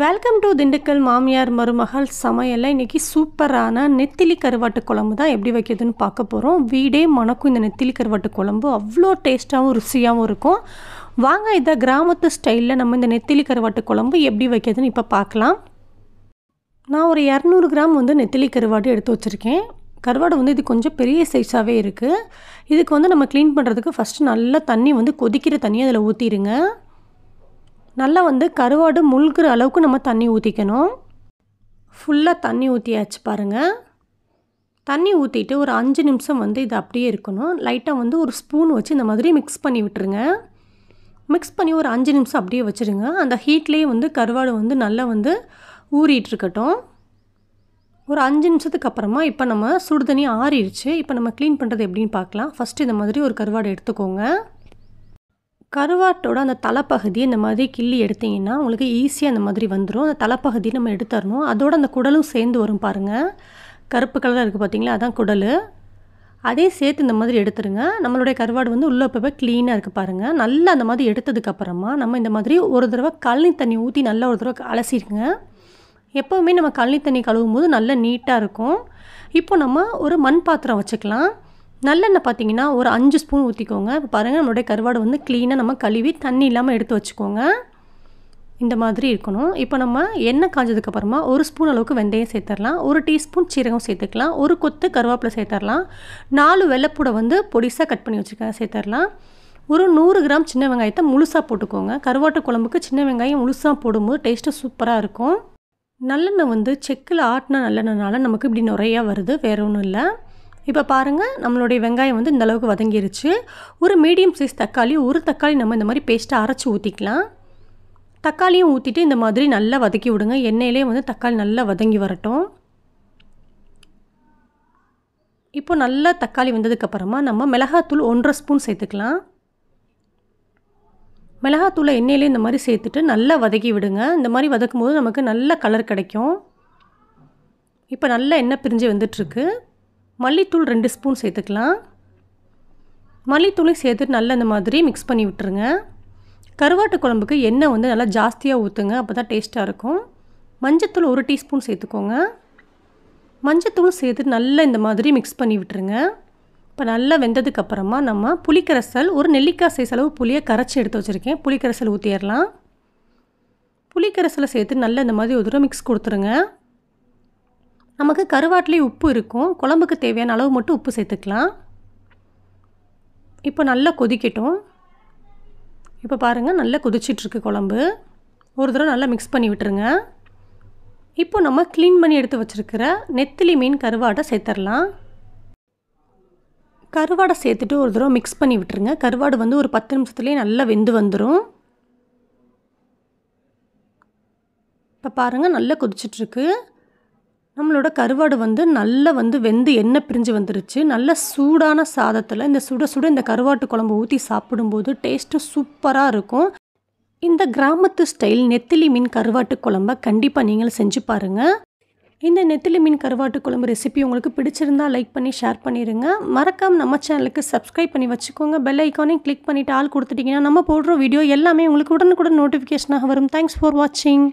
welcome to Dindigul மாமியார் மருமகள் சமையலில் இன்றைக்கி சூப்பரான நெத்திலி கருவாட்டு குழம்பு தான் எப்படி வைக்கிறதுன்னு பார்க்க போகிறோம் வீடே மணக்கும் இந்த நெத்திலி கருவாட்டு குழம்பு அவ்வளோ டேஸ்ட்டாகவும் ருசியாகவும் இருக்கும் வாங்க இதை கிராமத்து ஸ்டைலில் நம்ம இந்த நெத்திலி கருவாட்டு குழம்பு எப்படி வைக்கிறதுன்னு இப்போ பார்க்கலாம் நான் ஒரு இரநூறு கிராம் வந்து நெத்திலி கருவாட்டு எடுத்து வச்சுருக்கேன் கருவாடு வந்து இது கொஞ்சம் பெரிய சைஸாகவே இருக்குது இதுக்கு வந்து நம்ம க்ளீன் பண்ணுறதுக்கு ஃபஸ்ட்டு நல்லா தண்ணி வந்து கொதிக்கிற தண்ணி அதில் ஊற்றிடுங்க நல்லா வந்து கருவாடு முழுகிற அளவுக்கு நம்ம தண்ணி ஊற்றிக்கணும் ஃபுல்லாக தண்ணி ஊற்றியாச்சு பாருங்கள் தண்ணி ஊற்றிட்டு ஒரு அஞ்சு நிமிஷம் வந்து இது அப்படியே இருக்கணும் லைட்டாக வந்து ஒரு ஸ்பூன் வச்சு இந்த மாதிரி மிக்ஸ் பண்ணி விட்டுருங்க மிக்ஸ் பண்ணி ஒரு அஞ்சு நிமிஷம் அப்படியே வச்சுருங்க அந்த ஹீட்லேயே வந்து கருவாடு வந்து நல்லா வந்து ஊறிட்டுருக்கட்டும் ஒரு அஞ்சு நிமிஷத்துக்கு அப்புறமா இப்போ நம்ம சுடுதண்ணி ஆறிடுச்சு இப்போ நம்ம க்ளீன் பண்ணுறது எப்படின்னு பார்க்கலாம் ஃபஸ்ட்டு இந்த மாதிரி ஒரு கருவாடு எடுத்துக்கோங்க கருவாட்டோட அந்த தலைப்பகுதி இந்த மாதிரி கிள்ளி எடுத்திங்கன்னா உங்களுக்கு ஈஸியாக அந்த மாதிரி வந்துடும் அந்த தலைப்பகுதி நம்ம எடுத்துரணும் அதோட அந்த குடலும் சேர்ந்து வரும் பாருங்கள் கருப்பு கலராக இருக்குது பார்த்தீங்களா அதான் குடல் அதையும் சேர்த்து இந்த மாதிரி எடுத்துருங்க நம்மளுடைய கருவாடு வந்து உள்ளே போய் க்ளீனாக இருக்குது பாருங்கள் நல்லா அந்த மாதிரி எடுத்ததுக்கப்புறமா நம்ம இந்த மாதிரி ஒரு தடவை கழனி தண்ணி ஊற்றி நல்லா ஒரு தடவை அலசிடுங்க எப்போவுமே நம்ம கழனி தண்ணி கழுவும் போது நல்லா நீட்டாக இருக்கும் இப்போ நம்ம ஒரு மண் பாத்திரம் வச்சுக்கலாம் நல்லெண்ணெய் பார்த்தீங்கன்னா ஒரு அஞ்சு ஸ்பூன் ஊற்றிக்கோங்க இப்போ பாருங்கள் நம்மளுடைய கருவாடு வந்து க்ளீனாக நம்ம கழுவி தண்ணி இல்லாமல் எடுத்து வச்சுக்கோங்க இந்த மாதிரி இருக்கணும் இப்போ நம்ம எண்ணெய் காஞ்சதுக்கப்புறமா ஒரு ஸ்பூன் அளவுக்கு வெந்தயம் சேர்த்துடலாம் ஒரு டீஸ்பூன் சீரகம் சேர்த்துக்கலாம் ஒரு கொத்து கருவேப்பிலை சேர்த்துடலாம் நாலு வெள்ளைப்பூடை வந்து பொடிசாக கட் பண்ணி வச்சுக்க சேர்த்துடலாம் ஒரு நூறு கிராம் சின்ன வெங்காயத்தை முழுசாக போட்டுக்கோங்க கருவாட்டு குழம்புக்கு சின்ன வெங்காயம் முழுசாக போடும்போது டேஸ்ட்டு சூப்பராக இருக்கும் நல்லெண்ணெய் வந்து செக்கில் ஆட்டின நல்லெண்ணெய்னால நமக்கு இப்படி நிறையா வருது வேறு ஒன்றும் இல்லை இப்போ பாருங்கள் நம்மளுடைய வெங்காயம் வந்து இந்தளவுக்கு வதங்கிருச்சு ஒரு மீடியம் சைஸ் தக்காளி ஒரு தக்காளி நம்ம இந்த மாதிரி பேஸ்ட்டாக அரைச்சி ஊற்றிக்கலாம் தக்காளியும் ஊற்றிட்டு இந்த மாதிரி நல்லா வதக்கி விடுங்க எண்ணெயிலே வந்து தக்காளி நல்லா வதங்கி வரட்டும் இப்போ நல்லா தக்காளி வந்ததுக்கப்புறமா நம்ம மிளகாத்தூள் ஒன்றரை ஸ்பூன் சேர்த்துக்கலாம் மிளகாத்தூளை எண்ணெயிலே இந்த மாதிரி சேர்த்துட்டு நல்லா வதக்கி விடுங்க இந்த மாதிரி வதக்கும் போது நமக்கு நல்ல கலர் கிடைக்கும் இப்போ நல்லா எண்ணெய் பிரிஞ்சு வந்துட்டுருக்கு மல்லித்தூள் ரெண்டு ஸ்பூன் சேர்த்துக்கலாம் மல்லித்தூளையும் சேர்த்து நல்லா இந்த மாதிரி மிக்ஸ் பண்ணி விட்டுருங்க கருவாட்டு குழம்புக்கு எண்ணெய் வந்து நல்லா ஜாஸ்தியாக ஊற்றுங்க அப்போ தான் டேஸ்ட்டாக இருக்கும் மஞ்சத்தூள் ஒரு டீஸ்பூன் சேர்த்துக்கோங்க மஞ்சத்தூளும் சேர்த்து நல்லா இந்த மாதிரி மிக்ஸ் பண்ணி விட்டுருங்க இப்போ நல்லா வெந்ததுக்கப்புறமா நம்ம புளிக்கரைசல் ஒரு நெல்லிக்காய் சைஸ் அளவு புளியை கரைச்சி எடுத்து வச்சுருக்கேன் புளிக்கரைசல் ஊற்றிடலாம் புளிக்கரைசலை சேர்த்து நல்லா இந்த மாதிரி ஒரு தூரம் மிக்ஸ் கொடுத்துருங்க நமக்கு கருவாட்டிலே உப்பு இருக்கும் குழம்புக்கு தேவையான அளவு மட்டும் உப்பு சேர்த்துக்கலாம் இப்போ நல்லா கொதிக்கட்டும் இப்போ பாருங்கள் நல்லா கொதிச்சிட்ருக்கு குழம்பு ஒரு தடவை நல்லா மிக்ஸ் பண்ணி விட்டுருங்க இப்போ நம்ம க்ளீன் பண்ணி எடுத்து வச்சுருக்கிற நெத்திலி மீன் கருவாடை சேர்த்துடலாம் கருவாடை சேர்த்துட்டு ஒரு தடவை மிக்ஸ் பண்ணி விட்டுருங்க கருவாடு வந்து ஒரு பத்து நிமிஷத்துலேயே நல்லா வெந்து வந்துடும் இப்போ பாருங்கள் நல்லா கொதிச்சிட்ருக்கு நம்மளோட கருவாடு வந்து நல்லா வந்து வெந்து எண்ணெய் பிரிஞ்சு வந்துருச்சு நல்ல சூடான சாதத்தில் இந்த சுட சுட இந்த கருவாட்டு குழம்பு ஊற்றி சாப்பிடும்போது டேஸ்ட்டு சூப்பராக இருக்கும் இந்த கிராமத்து ஸ்டைல் நெத்திலி மீன் கருவாட்டு குழம்ப கண்டிப்பாக நீங்கள் செஞ்சு பாருங்கள் இந்த நெத்திலி மீன் கருவாட்டு குழம்பு ரெசிபி உங்களுக்கு பிடிச்சிருந்தா லைக் பண்ணி ஷேர் பண்ணிடுங்க மறக்காமல் நம்ம சேனலுக்கு சப்ஸ்கிரைப் பண்ணி வச்சுக்கோங்க பெல் ஐக்கானே கிளிக் பண்ணிவிட்டு ஆள் கொடுத்துட்டிங்கன்னா நம்ம போடுற வீடியோ எல்லாமே உங்களுக்கு உடனுக்குடன் நோட்டிஃபிகேஷனாக வரும் தேங்க்ஸ் ஃபார் வாட்சிங்